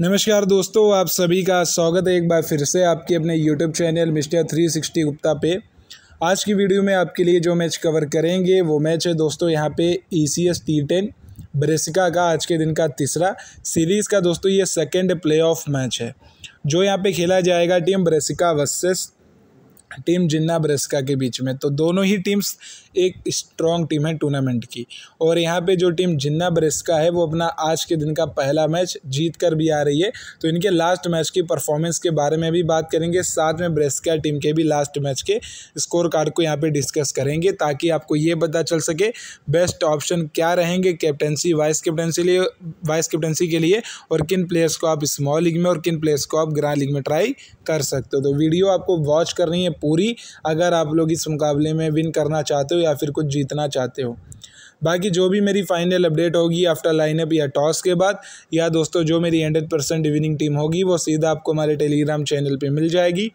नमस्कार दोस्तों आप सभी का स्वागत है एक बार फिर से आपके अपने YouTube channel mister three sixty Gupta पे आज की वीडियो में आपके लिए जो मैच कवर करेंगे वो मैच है दोस्तों यहाँ पे E C S T ten Brescia का आज के दिन का तीसरा सीरीज़ का दोस्तों ये सेकेंड प्ले ऑफ मैच है जो यहाँ पे खेला जाएगा team Brescia versus team Jinnah Brescia के बीच में तो दोनों ही टीम्स एक स्ट्रॉन्ग टीम है टूर्नामेंट की और यहाँ पे जो टीम जिन्ना ब्रेस्का है वो अपना आज के दिन का पहला मैच जीत कर भी आ रही है तो इनके लास्ट मैच की परफॉर्मेंस के बारे में भी बात करेंगे साथ में ब्रेस्का टीम के भी लास्ट मैच के स्कोर कार्ड को यहाँ पर डिस्कस करेंगे ताकि आपको ये पता चल सके बेस्ट ऑप्शन क्या रहेंगे कैप्टनसी वाइस कैप्टनसी लिए वाइस कैप्टनसी के लिए और किन प्लेयर्स को आप स्मॉल लीग में और किन प्लेयर्स को आप ग्रांड लीग में ट्राई कर सकते हो तो वीडियो आपको वॉच करनी है पूरी अगर आप लोग इस मुकाबले में विन करना चाहते हो या फिर कुछ जीतना चाहते हो बाकी जो भी मेरी फाइनल अपडेट होगी आफ्टर लाइनअप या टॉस के बाद या दोस्तों जो मेरी हंड्रेड परसेंट विनिंग टीम होगी वो सीधा आपको हमारे टेलीग्राम चैनल पर मिल जाएगी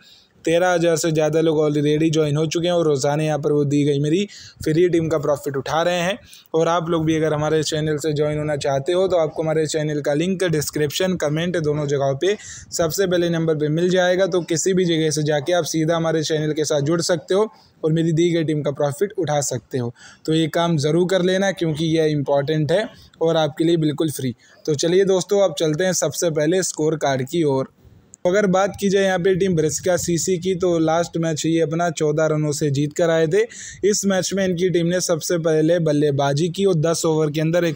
तेरह हज़ार से ज़्यादा लोग ऑलरेडी ज्वाइन हो चुके हैं और रोज़ाना यहाँ पर वो दी गई मेरी फ्री टीम का प्रॉफिट उठा रहे हैं और आप लोग भी अगर हमारे चैनल से ज्वाइन होना चाहते हो तो आपको हमारे चैनल का लिंक डिस्क्रिप्शन कमेंट दोनों जगहों पर सबसे पहले नंबर पर मिल जाएगा तो किसी भी जगह से जाके आप सीधा हमारे चैनल के साथ जुड़ सकते हो और मेरी दी गई टीम का प्रॉफिट उठा सकते हो तो ये काम ज़रूर कर लेना क्योंकि यह इंपॉर्टेंट है और आपके लिए बिल्कुल फ्री तो चलिए दोस्तों आप चलते हैं सबसे पहले स्कोर कार्ड की ओर तो अगर बात की जाए यहाँ पे टीम ब्रिस्का सीसी की तो लास्ट मैच ही अपना चौदह रनों से जीत कर आए थे इस मैच में इनकी टीम ने सबसे पहले बल्लेबाजी की और दस ओवर के अंदर एक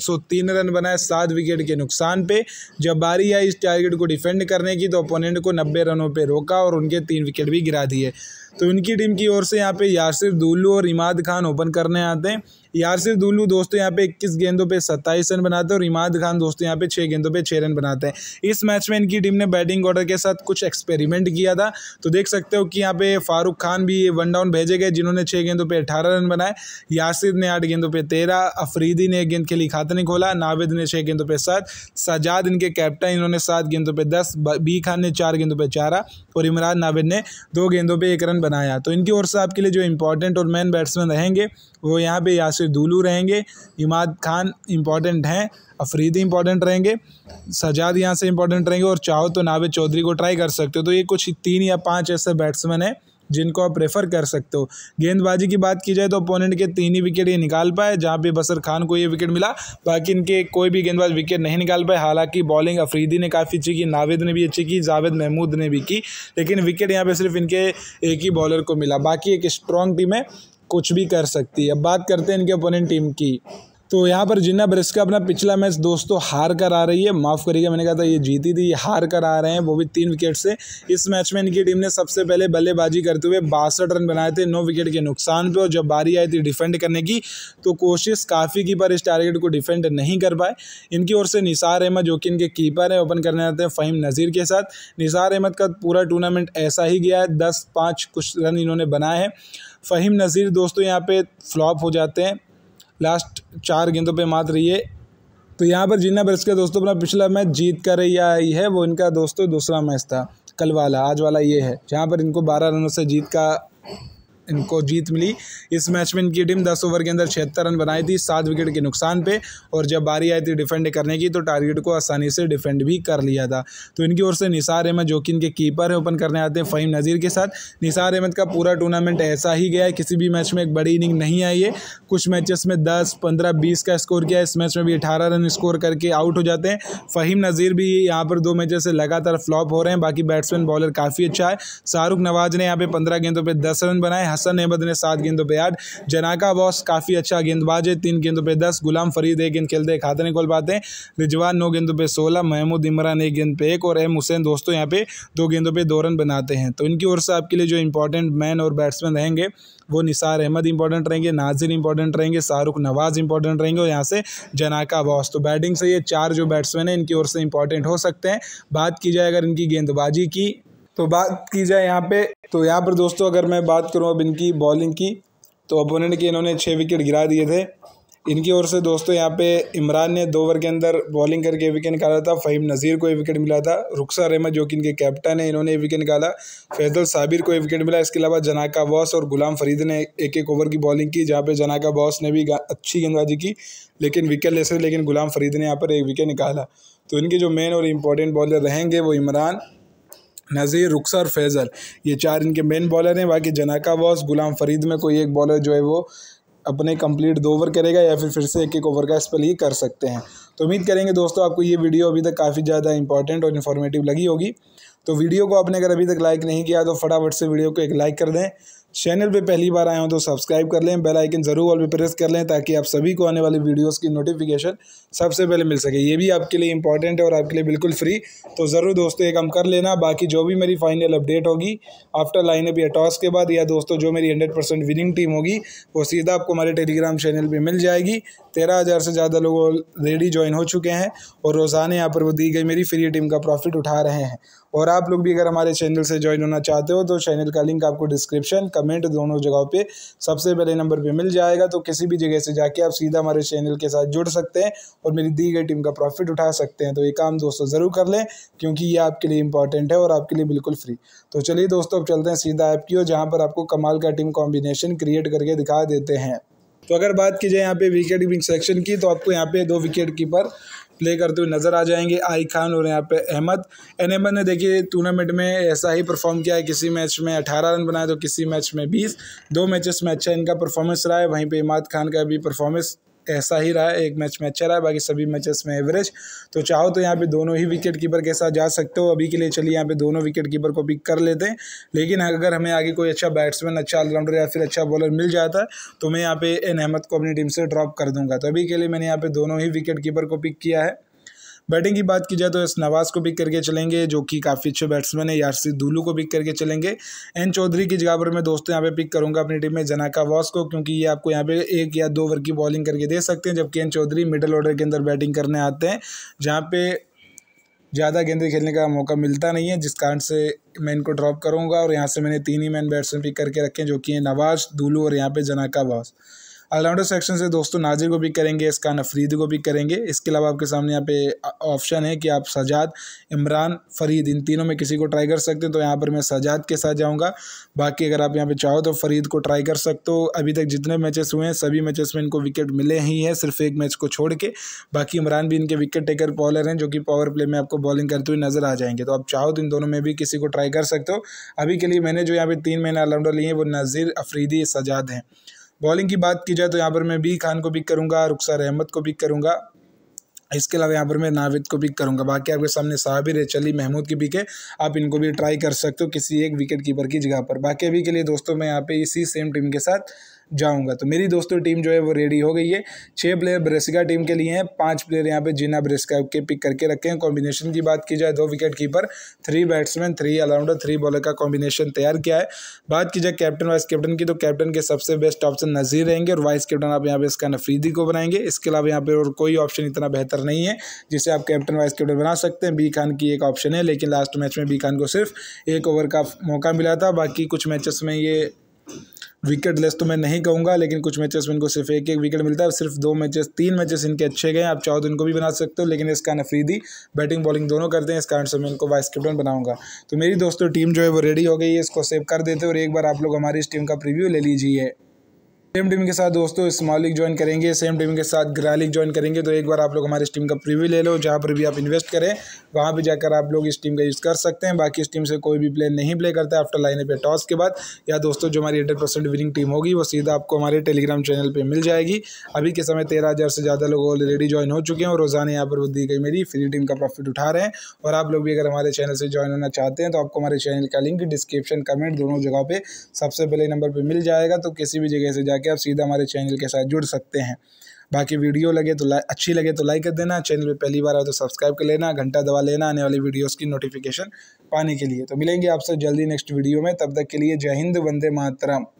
रन बनाए सात विकेट के नुकसान पर जब बारी आई इस टारगेट को डिफेंड करने की तो अपोनेंट को नब्बे रनों पर रोका और उनके तीन विकेट भी गिरा दिए तो इनकी टीम की ओर से यहाँ पे यासिर दुल्लू और इमाद खान ओपन करने आते हैं यासिर दुल्लू दोस्तों यहाँ पे 21 गेंदों पे 27 रन बनाते हैं और इमाद खान दोस्तों यहाँ पे 6 गेंदों पे 6 रन बनाते हैं इस मैच में इनकी टीम ने बैटिंग ऑर्डर के साथ कुछ एक्सपेरिमेंट किया था तो देख सकते हो कि यहाँ पे फारूक खान भी वन डाउन भेजे गए जिन्होंने छः गेंदों पर अठारह रन बनाए यासिर ने आठ गेंदों पर तेरह अफरीदी ने एक गेंद के लिए खाता नहीं खोला नावेद ने छः गेंदों पर सात सजाद इनके कैप्टन इन्होंने सात गेंदों पर दस बी खान ने चार गेंदों पर चारा और इमरान नाविद ने दो गेंदों पर एक रन बनाया तो इनकी ओर से आपके लिए जो इम्पोर्टेंट और मेन बैट्समैन रहेंगे वो यहाँ पे यासिर दुलू रहेंगे इमाद खान इम्पॉर्टेंट हैं अफरीदी इंपॉर्टेंट रहेंगे सजाद यहाँ से इंपॉर्टेंट रहेंगे और चाहो तो नावेद चौधरी को ट्राई कर सकते हो तो ये कुछ तीन या पाँच ऐसे बैट्समैन हैं जिनको आप प्रेफर कर सकते हो गेंदबाजी की बात की जाए तो अपोनेंट के तीन ही विकेट ये निकाल पाए जहाँ पे बसर खान को ये विकेट मिला बाकी इनके कोई भी गेंदबाज विकेट नहीं निकाल पाए हालांकि बॉलिंग अफरीदी ने काफ़ी अच्छी की नावेद ने भी अच्छी की जावेद महमूद ने भी की लेकिन विकेट यहाँ पर सिर्फ इनके एक ही बॉलर को मिला बाकी एक स्ट्रॉन्ग टीम है कुछ भी कर सकती है अब बात करते हैं इनके अपोनेंट टीम की तो यहाँ पर जिन्ना ब्रिस्का अपना पिछला मैच दोस्तों हार कर आ रही है माफ़ करिएगा मैंने कहा था ये जीती थी ये हार कर आ रहे हैं वो भी तीन विकेट से इस मैच में इनकी टीम ने सबसे पहले बल्लेबाजी करते हुए बासठ रन बनाए थे नौ विकेट के नुकसान पर और जब बारी आई थी डिफेंड करने की तो कोशिश काफ़ी की पर इस टारगेट को डिफेंड नहीं कर पाए इनकी ओर से निसार अहमद जो कि इनके कीपर हैं ओपन करने आते हैं फ़हीम नज़ीर के साथ निसार अहमद का पूरा टूर्नामेंट ऐसा ही गया है दस पाँच कुछ रन इन्होंने बनाए हैं फ़हीम नज़ीर दोस्तों यहाँ पे फ्लॉप हो जाते हैं लास्ट चार गेंदों पे मात रही है तो यहाँ पर जीना के दोस्तों अपना पिछला मैच जीत कर रही आई है वो इनका दोस्तों दूसरा मैच था कल वाला आज वाला ये है जहाँ पर इनको बारह रनों से जीत का इनको जीत मिली इस मैच में इनकी टीम दस ओवर के अंदर छिहत्तर रन बनाई थी सात विकेट के नुकसान पे और जब बारी आई थी डिफेंड करने की तो टारगेट को आसानी से डिफेंड भी कर लिया था तो इनकी ओर से निसार अहमद जो कि इनके कीपर हैं ओपन करने आते हैं फ़हीम नज़ीर के साथ निसार अहमद का पूरा टूर्नामेंट ऐसा ही गया है किसी भी मैच में एक बड़ी इनिंग नहीं आई है कुछ मैचेस में दस पंद्रह बीस का स्कोर किया इस मैच में भी अठारह रन स्कोर करके आउट हो जाते हैं फ़हीम नज़ीर भी यहाँ पर दो मैचेस से लगातार फ्लॉप हो रहे हैं बाकी बैट्समैन बॉलर काफ़ी अच्छा है शाहरुख नवाज ने यहाँ पे पंद्रह गेंदों पर दस रन बनाए हसन अहमद ने सात गेंदों पर आठ जनाका बॉस काफ़ी अच्छा गेंदबाज है तीन गेंदों पर दस गुलाम फरीद एक गेंद खेलते खाते नहीं खोल पाते रिजवान नौ गेंदों पर सोलह महमूद इमरान एक गेंद पे एक और एम हुसैन दोस्तों यहाँ पे दो गेंदों पर दो रन बनाते हैं तो इनकी ओर से आपके लिए जो इंपॉर्टेंट मैन और बैट्समैन रहेंगे वो निसार अहमद इंपॉर्टेंट रहेंगे नाजिर इंपॉर्टेंट रहेंगे शाहरुख नवाज इंपॉर्टेंट रहेंगे और यहाँ से जनाका बॉस तो बैटिंग से ये चार जो बैट्समैन हैं इनकी ओर से इंपॉर्टेंट हो सकते हैं बात की जाए अगर इनकी गेंदबाजी की तो बात की जाए यहाँ पे तो यहाँ पर दोस्तों अगर मैं बात करूँ अब इनकी बॉलिंग की तो अपोनेंट के इन्होंने छः विकेट गिरा दिए थे इनकी ओर से दोस्तों यहाँ पे इमरान ने दो ओवर के अंदर बॉलिंग करके विकेट निकाला था फ़हीम नज़ीर को विकेट मिला था रुखसा अहमद जो कि इनके कैप्टन है इन्होंने विकेट निकाला फैजल साबिर को विकेट मिला इसके अलावा जनाका बॉस और गुलाम फरीद ने एक एक ओवर की बॉलिंग की जहाँ पे जनाका बॉस ने भी अच्छी गेंदबाजी की लेकिन विकेट ले सके लेकिन गुलाम फरीद ने यहाँ पर एक विकेट निकाला तो इनके जो मेन और इम्पॉर्टेंट बॉलर रहेंगे वो इमरान नज़ीर रुखसर फैज़ल ये चार इनके मेन बॉलर हैं बाकी जनाका बॉस गुलाम फरीद में कोई एक बॉलर जो है वो अपने कंप्लीट दो ओवर करेगा या फिर फिर से एक एक ओवर का स्पेल ही कर सकते हैं तो उम्मीद करेंगे दोस्तों आपको ये वीडियो अभी तक काफ़ी ज़्यादा इंपॉर्टेंट और इन्फॉर्मेटिव लगी होगी तो वीडियो को आपने अगर अभी तक लाइक नहीं किया तो फटाफट से वीडियो को एक लाइक कर दें चैनल पे पहली बार आए हो तो सब्सक्राइब कर लें बेल आइकन ज़रूर ऑल पे प्रेस कर लें ताकि आप सभी को आने वाली वीडियोस की नोटिफिकेशन सबसे पहले मिल सके ये भी आपके लिए इंपॉर्टेंट है और आपके लिए बिल्कुल फ्री तो ज़रूर दोस्तों एक काम कर लेना बाकी जो भी मेरी फाइनल अपडेट होगी आफ्टर लाइनअप या टॉस के बाद या दोस्तों जो मेरी हंड्रेड परसेंट विनिंग टीम होगी वो सीधा आपको हमारे टेलीग्राम चैनल पर मिल जाएगी तेरह हज़ार से ज़्यादा लोग ऑलरेडी ज्वाइन हो चुके हैं और रोज़ाना यहाँ पर वो दी गई मेरी फ्री टीम का प्रॉफिट उठा रहे हैं और आप लोग भी अगर हमारे चैनल से ज्वाइन होना चाहते हो तो चैनल का लिंक आपको डिस्क्रिप्शन कमेंट दोनों जगहों पे सबसे पहले नंबर पे मिल जाएगा तो किसी भी जगह से जाके आप सीधा हमारे चैनल के साथ जुड़ सकते हैं और मेरी दी गई टीम का प्रॉफिट उठा सकते हैं तो ये काम दोस्तों ज़रूर कर लें क्योंकि ये आपके लिए इंपॉर्टेंट है और आपके लिए बिल्कुल फ्री तो चलिए दोस्तों अब चलते हैं सीधा ऐप की ओर जहाँ पर आपको कमाल का टीम कॉम्बिनेशन क्रिएट करके दिखा देते हैं तो अगर बात की जाए यहाँ पे विकेट कीपिंग सेक्शन की तो आपको यहाँ पे दो विकेट कीपर प्ले करते हुए नज़र आ जाएंगे आई खान और यहाँ पे अहमद एन एम ने देखिए टूर्नामेंट में ऐसा ही परफॉर्म किया है किसी मैच में अठारह रन बनाए तो किसी मैच में बीस दो मैचेस में अच्छा इनका परफॉर्मेंस रहा है वहीं पर इमाद खान का भी परफॉर्मेंस ऐसा ही रहा एक मैच में अच्छा रहा बाकी सभी मैचेस में एवरेज तो चाहो तो यहाँ पे दोनों ही विकेट कीपर के साथ जा सकते हो अभी के लिए चलिए यहाँ पे दोनों विकेट कीपर को पिक कर लेते हैं लेकिन अगर हमें आगे कोई अच्छा बैट्समैन अच्छा ऑलराउंडर या फिर अच्छा बॉलर मिल जाता है तो मैं यहाँ पे एन अहमद को अपनी टीम से ड्रॉप कर दूंगा तो अभी के लिए मैंने यहाँ पे दोनों ही विकेट कीपर को पिक किया है बैटिंग की बात की जाए तो एस नवाज को पिक करके चलेंगे जो कि काफ़ी अच्छे बैट्समैन है यारसी दूलू को पिक करके चलेंगे एन चौधरी की जगह पर मैं दोस्तों यहाँ पे पिक करूँगा अपनी टीम में जनाका वॉस को क्योंकि ये आपको यहाँ पे एक या दो ओवर की बॉलिंग करके दे सकते हैं जबकि एन चौधरी मिडल ऑर्डर के अंदर बैटिंग करने आते हैं जहाँ पे ज़्यादा गेंदे खेलने का मौका मिलता नहीं है जिस कारण से मैं इनको ड्रॉप करूँगा और यहाँ से मैंने तीन ही मैन बैट्समैन पिक करके रखे हैं जो कि हैं नवाज दूलू और यहाँ पे जनाका वॉस ऑलराउंडर सेक्शन से दोस्तों नाजिर को भी करेंगे इसका अफरीद को भी करेंगे इसके अलावा आपके सामने यहाँ पे ऑप्शन है कि आप सजाद इमरान फरीद इन तीनों में किसी को ट्राई कर सकते हैं तो यहाँ पर मैं सजाद के साथ जाऊँगा बाकी अगर आप यहाँ पे चाहो तो फरीद को ट्राई कर सकते हो अभी तक जितने मैचेस हुए हैं सभी मैचेस में इनको विकेट मिले ही हैं सिर्फ एक मैच को छोड़ के बाकी इमरान भी इनके विकेट टेकर बॉलर हैं जो कि पावर प्ले में आपको बॉलिंग करते हुए नजर आ जाएंगे तो आप चाहो तो इन दोनों में भी किसी को ट्राई कर सकते हो अभी के लिए मैंने जो यहाँ पे तीन महीने ऑलराउंडर लिए हैं वो नज़ीर अफरीदी सजाद हैं बॉलिंग की बात की जाए तो यहाँ पर मैं बी खान को पिक करूँगा रुखसार अहमद को पिक करूँगा इसके अलावा यहाँ पर मैं नाविद को पिक करूँगा बाकी आपके सामने साबिर है चली महमूद की पिक है आप इनको भी ट्राई कर सकते हो किसी एक विकेट कीपर की जगह पर बाकी अभी के लिए दोस्तों मैं यहाँ पे इसी सेम टीम के साथ जाऊंगा तो मेरी दोस्तों टीम जो है वो रेडी हो गई है छः प्लेयर ब्रेसिका टीम के लिए हैं पांच प्लेयर यहाँ पे जीना ब्रेसिका के पिक करके रखे हैं कॉम्बिनेशन की बात की जाए दो wicket keeper three batsman three allrounder three bowler का कॉम्बिनेशन तैयार किया है बात की जाए कैप्टन वाइस कैप्टन की तो कैप्टन के सबसे बेस्ट ऑप्शन नज़ीर रहेंगे और वाइस कैप्टन आप यहाँ पे इसका नफरीदी को बनाएंगे इसके अलावा यहाँ पर और कोई ऑप्शन इतना बेहतर नहीं है जिसे आप कैप्टन वाइस कैप्टन बना सकते हैं बी खान की एक ऑप्शन है लेकिन लास्ट मैच में बी खान को सिर्फ एक ओवर का मौका मिला था बाकी कुछ मैचेस में ये विकेट लेस तो मैं नहीं कहूँगा लेकिन कुछ मैचेस में इनको सिर्फ एक एक विकेट मिलता है सिर्फ दो मैचेस तीन मैचेस इनके अच्छे गए आप चाहो तो इनको भी बना सकते हो लेकिन इसका नफरीदी बैटिंग बॉलिंग दोनों करते हैं इस कारण से मैं इनको वाइस कैप्टन बनाऊंगा तो मेरी दोस्तों टीम जो है वो रेडी हो गई है इसको सेव कर देते और एक बार आप लोग हमारी इस टीम का प्रिव्यू ले लीजिए सेम टीम के साथ दोस्तों स्मॉलिक ज्वाइन करेंगे सेम टीम के साथ ग्रालिक ज्वाइन करेंगे तो एक बार आप लोग हमारे इस टीम का प्रीव्यू ले लो जहाँ पर भी आप इन्वेस्ट करें वहाँ पर जाकर आप लोग इस टीम का यूज़ कर सकते हैं बाकी इस टीम से कोई भी प्लेयर नहीं प्ले करता आफ्टर लाइन पे टॉस के बाद या दोस्तों जो हमारी हंड्रेड परसेंट विनिंग टीम होगी वो सीधा आपको हमारे टेलीग्राम चैनल पर मिल जाएगी अभी के समय तेरह हज़ार से ज़्यादा लोग ऑलरेडी ज्वाइन हो चुके हैं और रोज़ाना यहाँ पर वो दी गई मेरी फ्री टीम का प्रॉफिट उठा रहे हैं और आप लोग भी अगर हमारे चैनल से ज्वाइन होना चाहते हैं तो आपको हमारे चैनल का लिंक डिस्क्रिप्शन कमेंट दोनों जगह पर सबसे पहले नंबर पर मिल जाएगा तो किसी भी जगह से जाकर जाके आप सीधा हमारे चैनल के साथ जुड़ सकते हैं बाकी वीडियो लगे तो लाइक अच्छी लगे तो लाइक कर देना चैनल पे पहली बार आए तो सब्सक्राइब कर लेना घंटा दबा लेना आने वाली वीडियोस की नोटिफिकेशन पाने के लिए तो मिलेंगे आपसे जल्दी नेक्स्ट वीडियो में तब तक के लिए जय हिंद वंदे मातरम